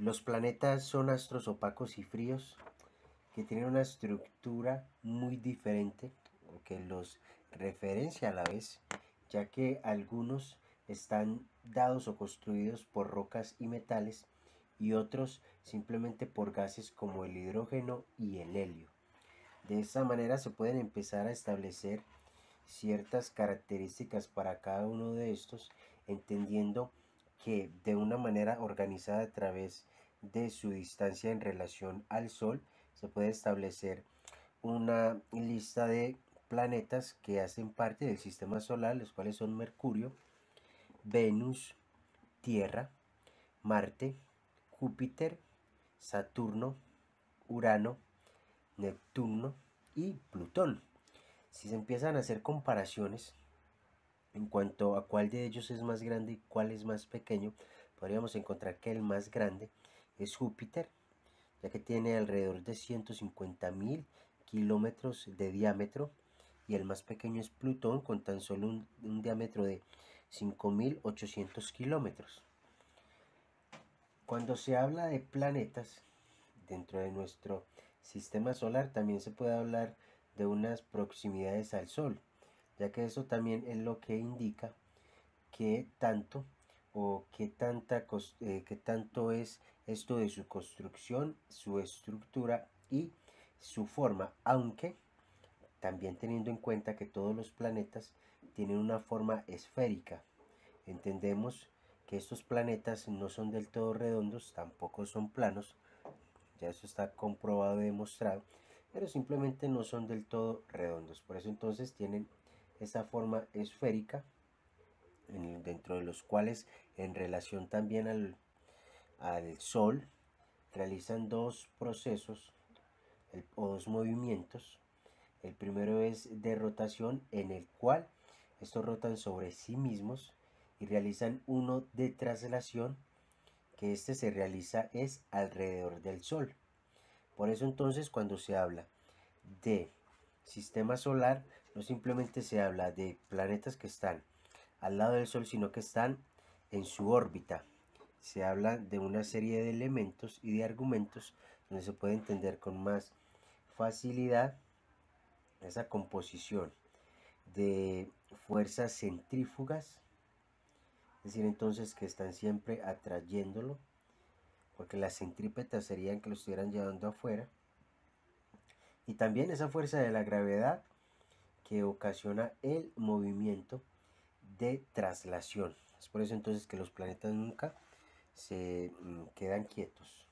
Los planetas son astros opacos y fríos que tienen una estructura muy diferente que los referencia a la vez, ya que algunos están dados o construidos por rocas y metales y otros simplemente por gases como el hidrógeno y el helio. De esta manera se pueden empezar a establecer ciertas características para cada uno de estos, entendiendo que de una manera organizada a través de su distancia en relación al Sol se puede establecer una lista de planetas que hacen parte del sistema solar, los cuales son Mercurio, Venus, Tierra, Marte, Júpiter, Saturno, Urano, Neptuno y Plutón. Si se empiezan a hacer comparaciones en cuanto a cuál de ellos es más grande y cuál es más pequeño, podríamos encontrar que el más grande es Júpiter, ya que tiene alrededor de 150.000 kilómetros de diámetro, y el más pequeño es Plutón con tan solo un, un diámetro de 5.800 kilómetros. Cuando se habla de planetas dentro de nuestro sistema solar, también se puede hablar de unas proximidades al Sol ya que eso también es lo que indica qué tanto o qué, tanta, eh, qué tanto es esto de su construcción, su estructura y su forma, aunque también teniendo en cuenta que todos los planetas tienen una forma esférica. Entendemos que estos planetas no son del todo redondos, tampoco son planos, ya eso está comprobado y demostrado, pero simplemente no son del todo redondos, por eso entonces tienen esta forma esférica dentro de los cuales en relación también al, Sol realizan dos procesos o dos movimientos. El primero es de rotación en el cual estos rotan sobre sí mismos y realizan uno de traslación que este se realiza es alrededor del Sol. Por eso entonces cuando se habla de sistema solar no simplemente se habla de planetas que están al lado del Sol, sino que están en su órbita. Se habla de una serie de elementos y de argumentos donde se puede entender con más facilidad esa composición de fuerzas centrífugas, es decir, entonces que están siempre atrayéndolo, porque las centrípetas serían que lo estuvieran llevando afuera, y también esa fuerza de la gravedad que ocasiona el movimiento de traslación. Es por eso entonces que los planetas nunca se mm, quedan quietos.